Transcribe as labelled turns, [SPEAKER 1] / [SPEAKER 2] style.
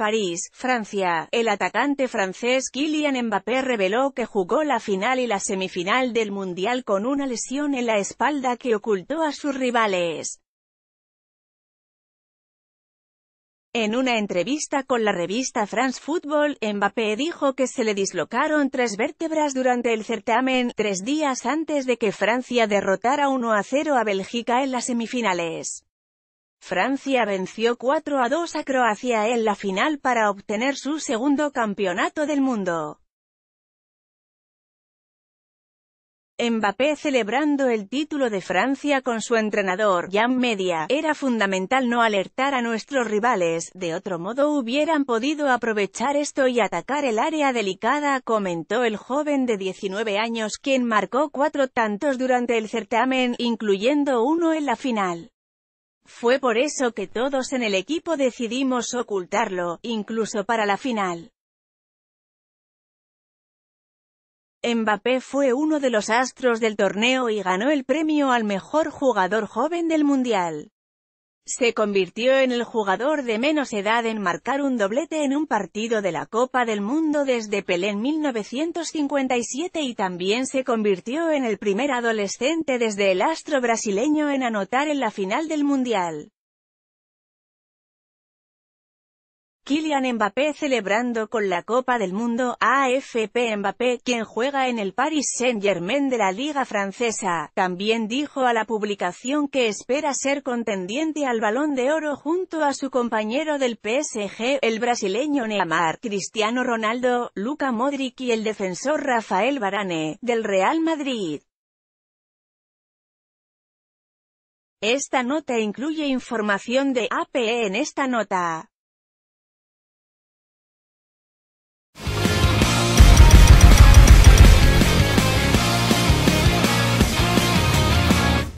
[SPEAKER 1] París, Francia, el atacante francés Kylian Mbappé reveló que jugó la final y la semifinal del Mundial con una lesión en la espalda que ocultó a sus rivales. En una entrevista con la revista France Football, Mbappé dijo que se le dislocaron tres vértebras durante el certamen, tres días antes de que Francia derrotara 1 a 0 a Bélgica en las semifinales. Francia venció 4 a 2 a Croacia en la final para obtener su segundo campeonato del mundo. Mbappé celebrando el título de Francia con su entrenador, Jan Media, era fundamental no alertar a nuestros rivales, de otro modo hubieran podido aprovechar esto y atacar el área delicada, comentó el joven de 19 años quien marcó cuatro tantos durante el certamen, incluyendo uno en la final. Fue por eso que todos en el equipo decidimos ocultarlo, incluso para la final. Mbappé fue uno de los astros del torneo y ganó el premio al mejor jugador joven del Mundial se convirtió en el jugador de menos edad en marcar un doblete en un partido de la Copa del Mundo desde Pelé en 1957 y también se convirtió en el primer adolescente desde el astro brasileño en anotar en la final del Mundial. Kylian Mbappé celebrando con la Copa del Mundo, AFP Mbappé, quien juega en el Paris Saint-Germain de la Liga Francesa, también dijo a la publicación que espera ser contendiente al Balón de Oro junto a su compañero del PSG, el brasileño Neymar, Cristiano Ronaldo, Luca Modric y el defensor Rafael Varane, del Real Madrid. Esta nota incluye información de APE en esta nota.